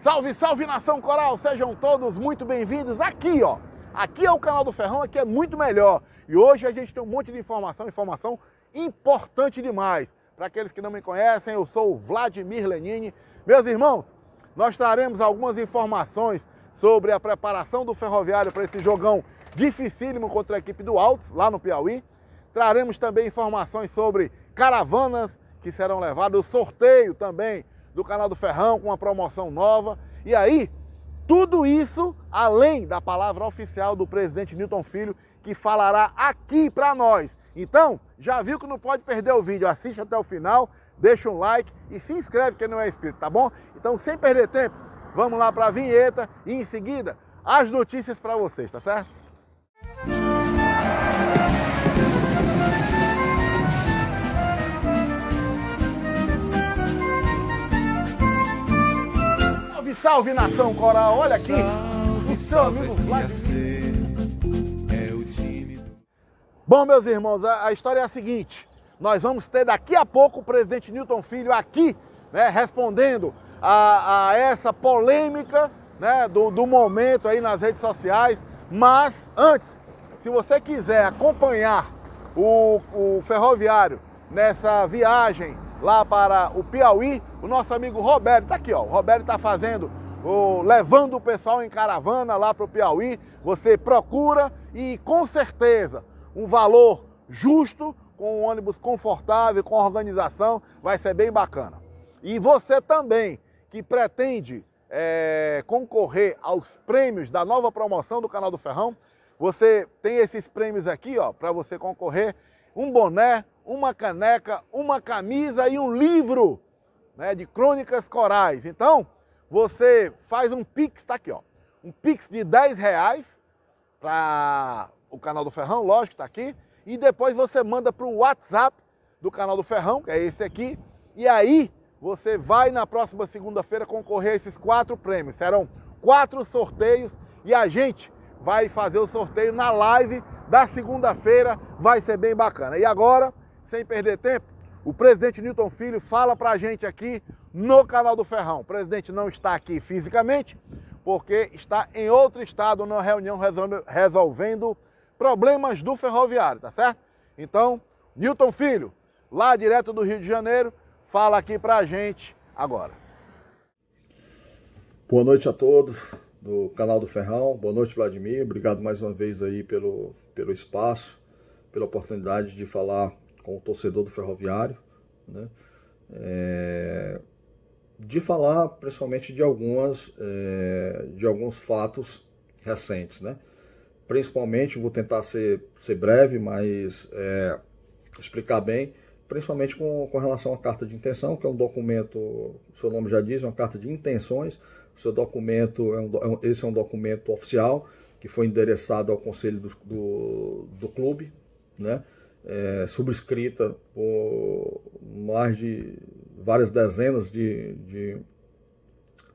Salve, salve nação coral! Sejam todos muito bem-vindos aqui, ó. Aqui é o canal do Ferrão, aqui é muito melhor. E hoje a gente tem um monte de informação, informação importante demais. Para aqueles que não me conhecem, eu sou o Vladimir Lenine. Meus irmãos, nós traremos algumas informações sobre a preparação do Ferroviário para esse jogão dificílimo contra a equipe do Altos, lá no Piauí. Traremos também informações sobre caravanas que serão levadas, o sorteio também do canal do Ferrão, com uma promoção nova. E aí, tudo isso além da palavra oficial do presidente Newton Filho, que falará aqui para nós. Então, já viu que não pode perder o vídeo, assiste até o final, deixa um like e se inscreve quem não é inscrito, tá bom? Então, sem perder tempo, vamos lá para a vinheta e em seguida as notícias para vocês, tá certo? Salve nação coral, olha aqui, salve, então, é o seu amigo Vladimir. Bom, meus irmãos, a, a história é a seguinte: nós vamos ter daqui a pouco o presidente Newton Filho aqui, né, respondendo a, a essa polêmica né, do, do momento aí nas redes sociais. Mas antes, se você quiser acompanhar o, o ferroviário nessa viagem lá para o Piauí, o nosso amigo Roberto, tá aqui ó, o Roberto tá fazendo, o, levando o pessoal em caravana lá para o Piauí, você procura e com certeza um valor justo, com um ônibus confortável, com organização, vai ser bem bacana. E você também que pretende é, concorrer aos prêmios da nova promoção do canal do Ferrão, você tem esses prêmios aqui ó, para você concorrer um boné, uma caneca, uma camisa e um livro né, de crônicas corais. Então, você faz um pix, tá aqui, ó. Um pix de 10 reais para o canal do Ferrão, lógico, tá aqui. E depois você manda para o WhatsApp do canal do Ferrão, que é esse aqui. E aí você vai na próxima segunda-feira concorrer a esses quatro prêmios. Serão quatro sorteios e a gente vai fazer o sorteio na live da segunda-feira vai ser bem bacana. E agora, sem perder tempo, o presidente Newton Filho fala para a gente aqui no canal do Ferrão. O presidente não está aqui fisicamente, porque está em outro estado numa reunião resolvendo problemas do ferroviário, tá certo? Então, Newton Filho, lá direto do Rio de Janeiro, fala aqui para a gente agora. Boa noite a todos do canal do Ferrão. Boa noite, Vladimir. Obrigado mais uma vez aí pelo, pelo espaço, pela oportunidade de falar com o torcedor do Ferroviário, né? É, de falar principalmente de algumas é, de alguns fatos recentes, né? Principalmente, vou tentar ser, ser breve, mas é, explicar bem, principalmente com, com relação à carta de intenção, que é um documento, seu nome já diz, é uma carta de intenções, seu documento, é, é um, esse é um documento oficial que foi endereçado ao conselho do, do, do clube, né? É, subscrita por mais de várias dezenas de, de,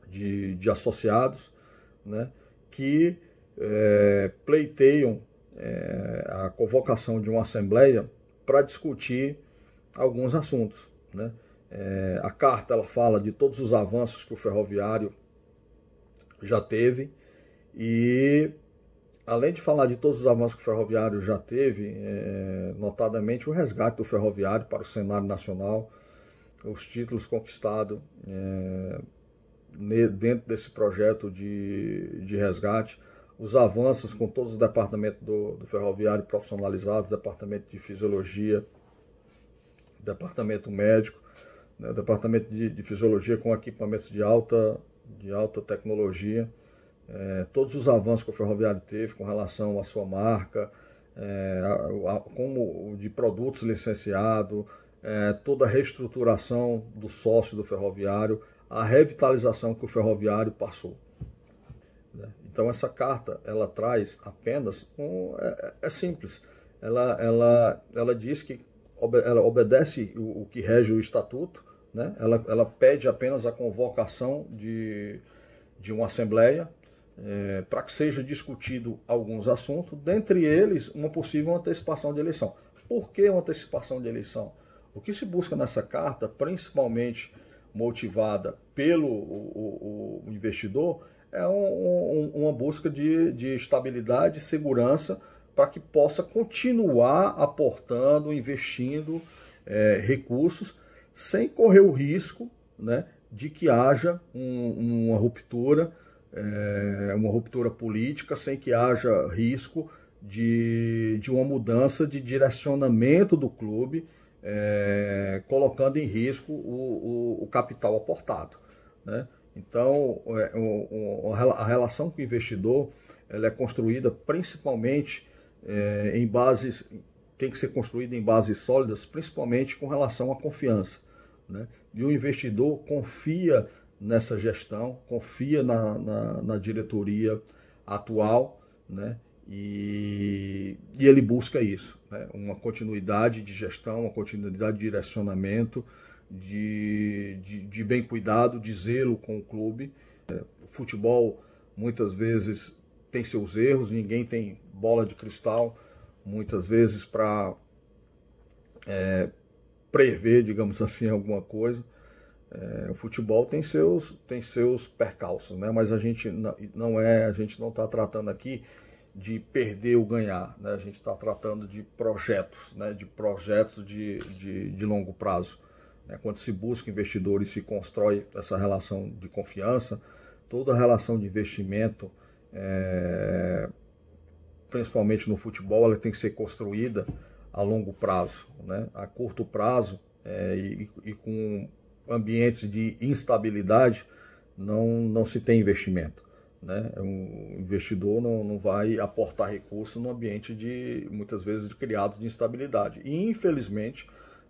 de, de associados, né? que é, pleiteiam é, a convocação de uma assembleia para discutir alguns assuntos. Né? É, a carta ela fala de todos os avanços que o ferroviário já teve. E além de falar de todos os avanços que o ferroviário já teve, é, notadamente o resgate do ferroviário para o cenário nacional, os títulos conquistados é, dentro desse projeto de, de resgate, os avanços com todos os departamentos do, do ferroviário profissionalizados, departamento de fisiologia, departamento médico, né, departamento de, de fisiologia com equipamentos de alta de alta tecnologia, é, todos os avanços que o ferroviário teve com relação à sua marca, é, a, a, como de produtos licenciados, é, eh, toda a reestruturação do sócio do ferroviário, a revitalização que o ferroviário passou. Né? Então essa carta ela traz apenas um, é, é, é simples, ela ela ela diz que ela obedece o, o que rege o estatuto, né? Ela, ela pede apenas a convocação de, de uma assembleia é, para que seja discutido alguns assuntos, dentre eles uma possível antecipação de eleição. Por que uma antecipação de eleição? O que se busca nessa carta, principalmente motivada pelo o, o, investidor, é um, um, uma busca de, de estabilidade e segurança para que possa continuar aportando, investindo é, recursos sem correr o risco né, de que haja um, uma ruptura, é, uma ruptura política, sem que haja risco de, de uma mudança de direcionamento do clube, é, colocando em risco o, o, o capital aportado. Né? Então, é, a relação com o investidor ela é construída principalmente é, em bases, tem que ser construída em bases sólidas, principalmente com relação à confiança. Né? E o investidor confia nessa gestão, confia na, na, na diretoria atual, né? E, e, ele busca isso, né? uma continuidade de gestão, uma continuidade de direcionamento, de, de, de bem cuidado, de zelo com o clube. Né? O futebol muitas vezes tem seus erros, ninguém tem bola de cristal, muitas vezes para é, prever, digamos assim, alguma coisa. É, o futebol tem seus, tem seus percalços, né? Mas a gente não é, a gente não está tratando aqui de perder ou ganhar, né? A gente está tratando de projetos, né? De projetos de, de, de longo prazo. Né? Quando se busca investidores, se constrói essa relação de confiança, toda a relação de investimento, é, principalmente no futebol, ela tem que ser construída a longo prazo, né? a curto prazo é, e, e, com ambientes de instabilidade não, não se tem investimento. Né? O investidor não, não vai aportar recursos num ambiente de muitas vezes criado de instabilidade. E infelizmente,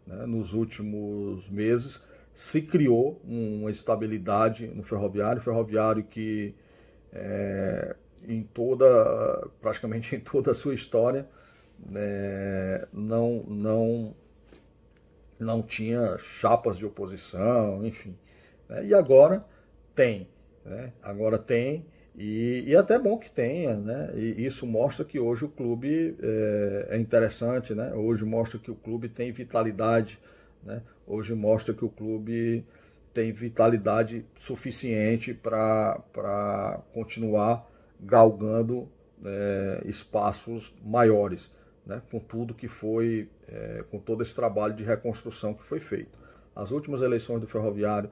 né, nos últimos meses, se criou uma estabilidade no ferroviário, ferroviário que é, em toda, praticamente em toda a sua história, é, não, não, não tinha chapas de oposição, enfim. Né? E agora tem. Né? Agora tem, e, e é até bom que tenha, né? E isso mostra que hoje o clube é, é interessante, né? Hoje mostra que o clube tem vitalidade, né? Hoje mostra que o clube tem vitalidade suficiente para continuar galgando é, espaços maiores né, com tudo que foi, é, com todo esse trabalho de reconstrução que foi feito. As últimas eleições do ferroviário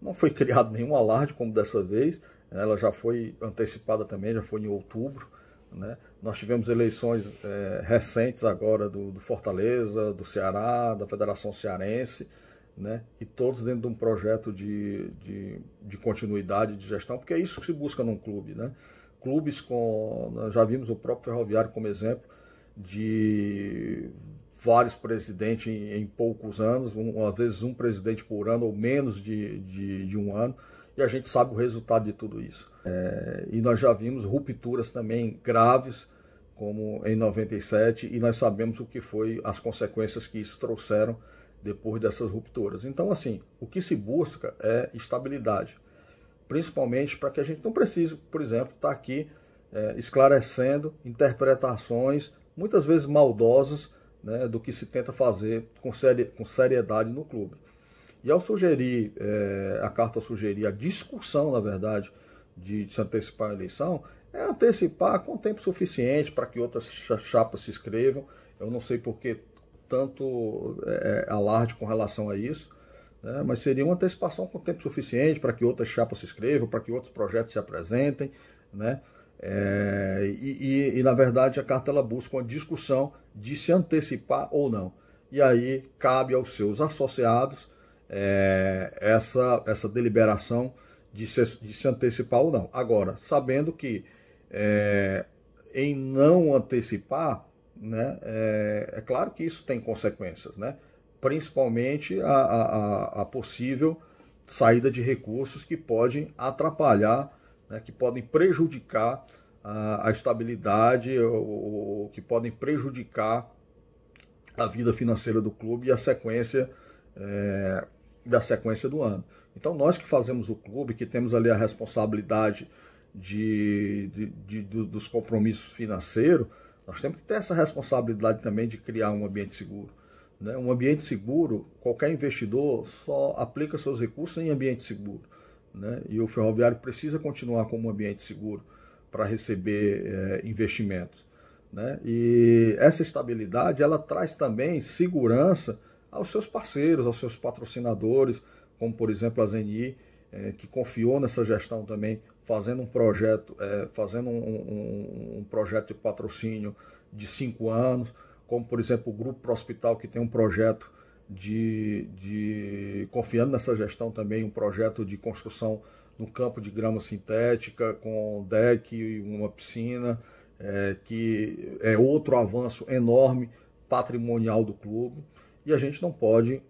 não foi criado nenhum alarde como dessa vez, ela já foi antecipada também, já foi em outubro. Né? Nós tivemos eleições é, recentes agora do, do, Fortaleza, do Ceará, da Federação Cearense, né? e todos dentro de um projeto de, de, de continuidade de gestão, porque é isso que se busca num clube. Né? Clubes com. já vimos o próprio Ferroviário como exemplo, de vários presidentes em, em poucos anos, um, às vezes um presidente por ano ou menos de, de, de, um ano, e a gente sabe o resultado de tudo isso. É, e nós já vimos rupturas também graves, como em 97, e nós sabemos o que foi as consequências que isso trouxeram depois dessas rupturas. Então, assim, o que se busca é estabilidade, principalmente para que a gente não precise, por exemplo, estar tá aqui é, esclarecendo interpretações muitas vezes maldosas, né, do que se tenta fazer com, seri com seriedade no clube. E ao sugerir, é, a carta sugerir a discussão, na verdade, de, de se antecipar a eleição, é antecipar com tempo suficiente para que outras chapas se inscrevam. Eu não sei por que tanto é, alarde com relação a isso, né? mas seria uma antecipação com tempo suficiente para que outras chapas se inscrevam, para que outros projetos se apresentem, né? É, e, e, e, na verdade, a carta ela busca uma discussão de se antecipar ou não. E aí cabe aos seus associados é, essa, essa deliberação de se, de se antecipar ou não. Agora, sabendo que é, em não antecipar, né, é, é claro que isso tem consequências, né? principalmente a, a, a possível saída de recursos que podem atrapalhar né, que podem prejudicar a, a estabilidade, ou, ou, que podem prejudicar a vida financeira do clube e a sequência é, da sequência do ano. Então nós que fazemos o clube, que temos ali a responsabilidade de, de, de, de dos compromissos financeiros, nós temos que ter essa responsabilidade também de criar um ambiente seguro. Né? Um ambiente seguro, qualquer investidor só aplica seus recursos em ambiente seguro né? e o ferroviário precisa continuar como um ambiente seguro para receber é, investimentos. Né? E essa estabilidade ela traz também segurança aos seus parceiros, aos seus patrocinadores, como por exemplo a Zeni é, que confiou nessa gestão também, fazendo um projeto, é, fazendo um, um, um, projeto de patrocínio de cinco anos, como por exemplo o Grupo Pro Hospital, que tem um projeto de, de confiando nessa gestão também, um projeto de construção no campo de grama sintética, com deck e uma piscina, é, que é outro avanço enorme patrimonial do clube. E a gente não pode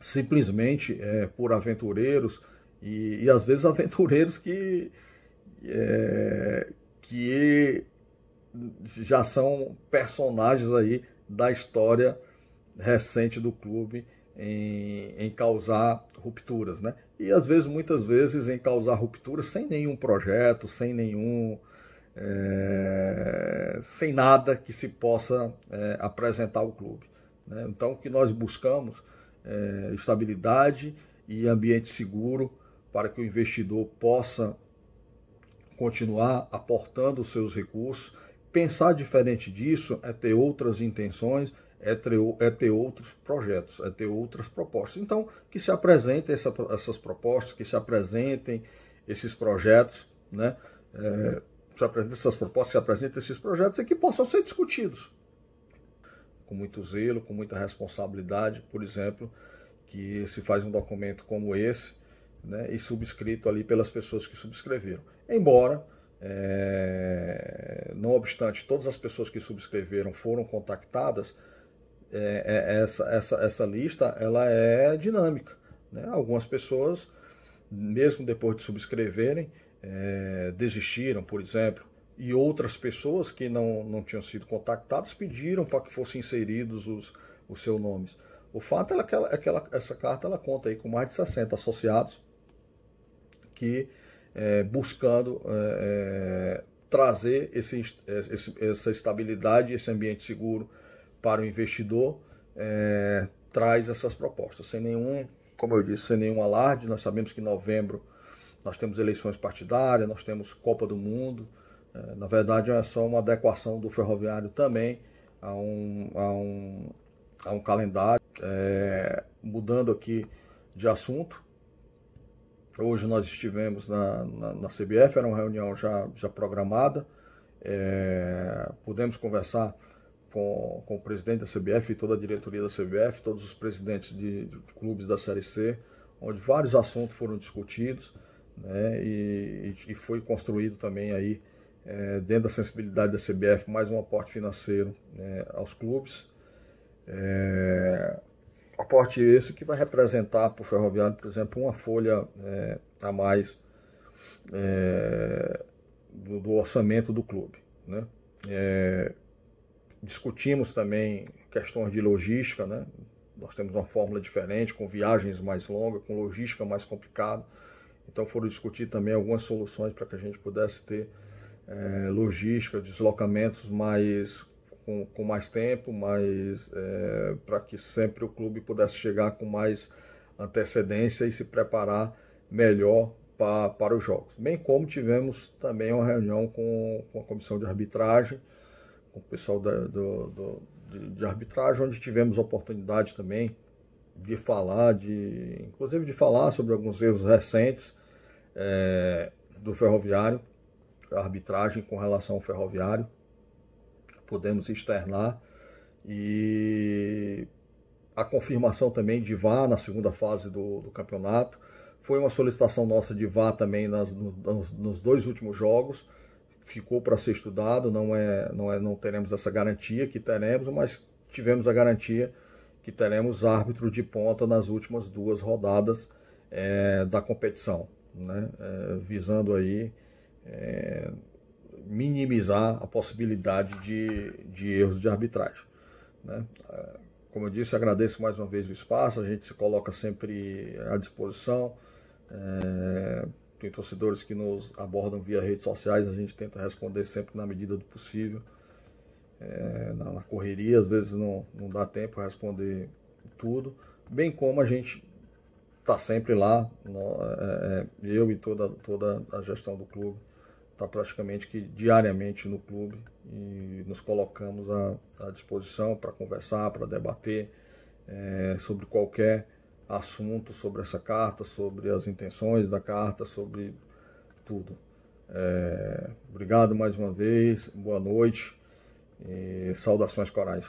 simplesmente é, por aventureiros e, e, às vezes aventureiros que, é, que já são personagens aí da história recente do clube em, em, causar rupturas, né? E às vezes, muitas vezes, em causar rupturas sem nenhum projeto, sem nenhum. É, sem nada que se possa é, apresentar ao clube. Né? Então, o que nós buscamos é estabilidade e ambiente seguro para que o investidor possa continuar aportando os seus recursos. Pensar diferente disso é ter outras intenções é ter, é ter outros projetos, é ter outras propostas. Então, que se apresentem essa, essas propostas, que se apresentem esses projetos, né? É, se apresentem essas propostas, se apresentem esses projetos e que possam ser discutidos com muito zelo, com muita responsabilidade, por exemplo, que se faz um documento como esse, né, e subscrito ali pelas pessoas que subscreveram. Embora, é, não obstante, todas as pessoas que subscreveram foram contactadas, é, é, essa, essa, essa lista ela é dinâmica. Né? Algumas pessoas, mesmo depois de subscreverem, é, desistiram, por exemplo, e outras pessoas que não, não tinham sido contactadas pediram para que fossem inseridos os, os seus nomes. O fato é que, ela, é que ela, essa carta ela conta aí com mais de 60 associados que é, buscando é, é, trazer esse, esse, essa estabilidade, esse ambiente seguro para o investidor é, traz essas propostas. Sem nenhum, como eu disse, sem nenhum alarde. Nós sabemos que em novembro nós temos eleições partidárias, nós temos Copa do Mundo. É, na verdade, é só uma adequação do ferroviário também a um, a um, a um calendário. É, mudando aqui de assunto, hoje nós estivemos na, na, na CBF, era uma reunião já, já programada. É, pudemos conversar com, com o presidente da CBF e toda a diretoria da CBF, todos os presidentes de, de clubes da Série C, onde vários assuntos foram discutidos né, e, e foi construído também aí, é, dentro da sensibilidade da CBF, mais um aporte financeiro né, aos clubes. É, aporte esse que vai representar para o ferroviário, por exemplo, uma folha é, a mais é, do, do, orçamento do clube. Né? É, discutimos também questões de logística, né? Nós temos uma fórmula diferente, com viagens mais longas, com logística mais complicada. Então foram discutir também algumas soluções para que a gente pudesse ter é, logística, deslocamentos mais com, com mais tempo, mais é, para que sempre o clube pudesse chegar com mais antecedência e se preparar melhor para, para os jogos. Bem como tivemos também uma reunião com, com a comissão de arbitragem, com o pessoal da, do, do, de, de, arbitragem, onde tivemos oportunidade também de falar, de, inclusive de falar sobre alguns erros recentes é, do ferroviário, a arbitragem com relação ao ferroviário. Podemos externar e a confirmação também de VAR na segunda fase do, do campeonato. Foi uma solicitação nossa de VAR também nas, nos dois últimos jogos ficou para ser estudado, não é, não é, não teremos essa garantia que teremos, mas tivemos a garantia que teremos árbitro de ponta nas últimas duas rodadas é, da competição, né? É, visando aí é, minimizar a possibilidade de, de erros de arbitragem. Né? É, como eu disse, agradeço mais uma vez o espaço, a gente se coloca sempre à disposição. É, tem torcedores que nos abordam via redes sociais, a gente tenta responder sempre na medida do possível. É, na, na, correria, às vezes não, não dá tempo responder tudo, bem como a gente está sempre lá, no, é, é, eu e toda, toda a gestão do clube está praticamente que diariamente no clube e nos colocamos à, à disposição para conversar, para debater é, sobre qualquer assunto sobre essa carta, sobre as intenções da carta, sobre tudo. É, obrigado mais uma vez, boa noite e saudações corais.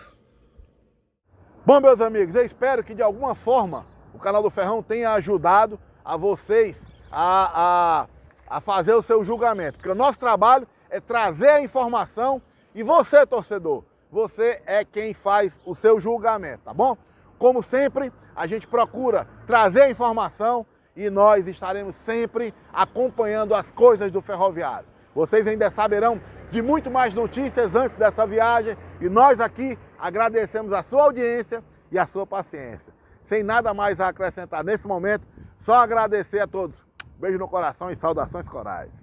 Bom, meus amigos, eu espero que de alguma forma o canal do Ferrão tenha ajudado a vocês a, a, a fazer o seu julgamento, porque o nosso trabalho é trazer a informação e você, torcedor, você é quem faz o seu julgamento, tá bom? Como sempre, a gente procura trazer informação e nós estaremos sempre acompanhando as coisas do ferroviário. Vocês ainda saberão de muito mais notícias antes dessa viagem e nós aqui agradecemos a sua audiência e a sua paciência. Sem nada mais a acrescentar nesse momento, só agradecer a todos. Beijo no coração e saudações corais.